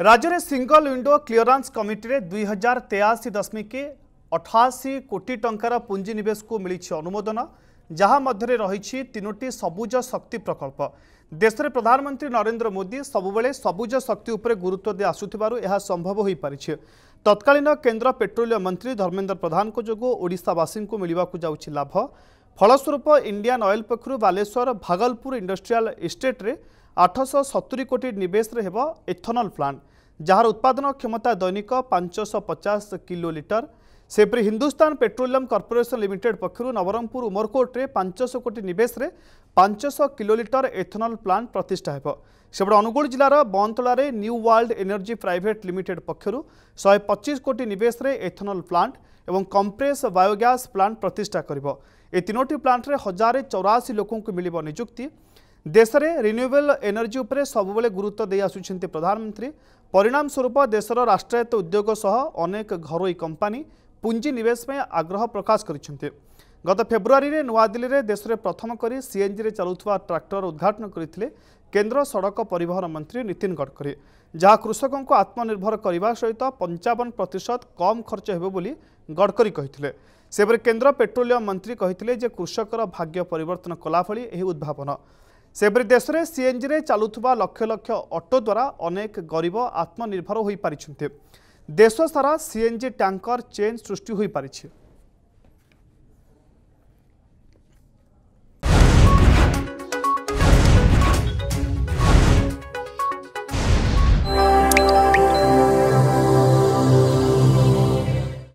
राज्य single window क्लीयरांस committee दुई हजार तेयाशी दशमिक अठाशी कोटी टंकार पुंजी को मिली अनुमोदन जहाँ मध्य रही तीनोट सबुज शक्ति प्रकल्प देश में प्रधानमंत्री नरेंद्र मोदी सबुबले सबुज शक्ति उपर गुरुत्व दे आसुथिबारु एहा संभव हो पारिछि तत्कालीन केन्द्र पेट्रोलियम मंत्री धर्मेन्द्र प्रधान को जोगो ओडिसा वासिन ଫଳସ୍ୱରୂପ ଇଣ୍ଡିଆନ୍ ଅଏଲ୍ ପକ୍ଷରୁ ବାଲେଶ୍ୱର ଭାଗଲପୁର ଇଣ୍ଡଷ୍ଟ୍ରିଆଲ୍ ଇଷ୍ଟେଟ୍ରେ ଆଠଶହ ସତୁରି କୋଟି ନିବେଶରେ ହେବ ଇଥନଲ୍ ପ୍ଲାଣ୍ଟ ଯାହାର ଉତ୍ପାଦନ କ୍ଷମତା ଦୈନିକ ପାଞ୍ଚଶହ ପଚାଶ କିଲୋ ଲିଟର ସେହିପରି ହିନ୍ଦୁସ୍ତାନ ପେଟ୍ରୋଲିୟମ୍ କର୍ପୋରେସନ ଲିମିଟେଡ୍ ପକ୍ଷରୁ ନବରଙ୍ଗପୁର ଉମରକୋଟରେ ପାଞ୍ଚଶହ କୋଟି ନିବେଶରେ ପାଞ୍ଚଶହ କିଲୋଲିଟର ଏଥନଲ୍ ପ୍ଲାଣ୍ଟ ପ୍ରତିଷ୍ଠା ହେବ ସେପଟେ ଅନୁଗୁଳ ଜିଲ୍ଲାର ବନ୍ତଳାରେ new world energy private limited ପକ୍ଷରୁ ଶହେ ପଚିଶ କୋଟି ନିବେଶରେ ଏଥନଲ୍ ପ୍ଲାଣ୍ଟ ଏବଂ କମ୍ପ୍ରେସ୍ ବାୟୋଗ୍ୟାସ୍ ପ୍ଲାଣ୍ଟ ପ୍ରତିଷ୍ଠା କରିବ ଏ ତିନୋଟି ପ୍ଲାଣ୍ଟରେ ହଜାରେ ଚଉରାଅଶୀ ଲୋକଙ୍କୁ ମିଳିବ ନିଯୁକ୍ତି ଦେଶରେ ରିନ୍ୟୁଏବଲ୍ ଏନର୍ଜି ଉପରେ ସବୁବେଳେ ଗୁରୁତ୍ୱ ଦେଇ ଆସୁଛନ୍ତି ପ୍ରଧାନମନ୍ତ୍ରୀ ପରିଣାମ ସ୍ୱରୂପ ଦେଶର ରାଷ୍ଟ୍ରାୟତ୍ତ ଉଦ୍ୟୋଗ ସହ ଅନେକ ଘରୋଇ କମ୍ପାନୀ ପୁଞ୍ଜି ନିବେଶ ପାଇଁ ଆଗ୍ରହ ପ୍ରକାଶ କରିଛନ୍ତି ଗତ ଫେବୃଆରୀରେ ନୂଆଦିଲ୍ଲୀରେ ଦେଶରେ ପ୍ରଥମ କରି ସିଏନ୍ଜିରେ ଚାଲୁଥିବା ଟ୍ରାକ୍ଟର ଉଦ୍ଘାଟନ କରିଥିଲେ କେନ୍ଦ୍ର ସଡ଼କ ପରିବହନ ମନ୍ତ୍ରୀ ନୀତିନ ଗଡ଼କରୀ ଯାହା କୃଷକଙ୍କୁ ଆତ୍ମନିର୍ଭର କରିବା ସହିତ ପଞ୍ଚାବନ ପ୍ରତିଶତ କମ୍ ଖର୍ଚ୍ଚ ହେବ ବୋଲି ଗଡ଼କରୀ କହିଥିଲେ ସେପରି କେନ୍ଦ୍ର ପେଟ୍ରୋଲିୟମ ମନ୍ତ୍ରୀ କହିଥିଲେ ଯେ କୃଷକର ଭାଗ୍ୟ ପରିବର୍ତ୍ତନ କଲା ଭଳି ଏହି ଉଦ୍ଭାବନ ସେପରି ଦେଶରେ ସିଏନ୍ଜିରେ ଚାଲୁଥିବା ଲକ୍ଷ ଲକ୍ଷ ଅଟୋ ଦ୍ୱାରା ଅନେକ ଗରିବ ଆତ୍ମନିର୍ଭର ହୋଇପାରିଛନ୍ତି দেশ সারা সিএনজি ট্যাঙ্কর চেন সৃষ্টি হয়ে পারিছে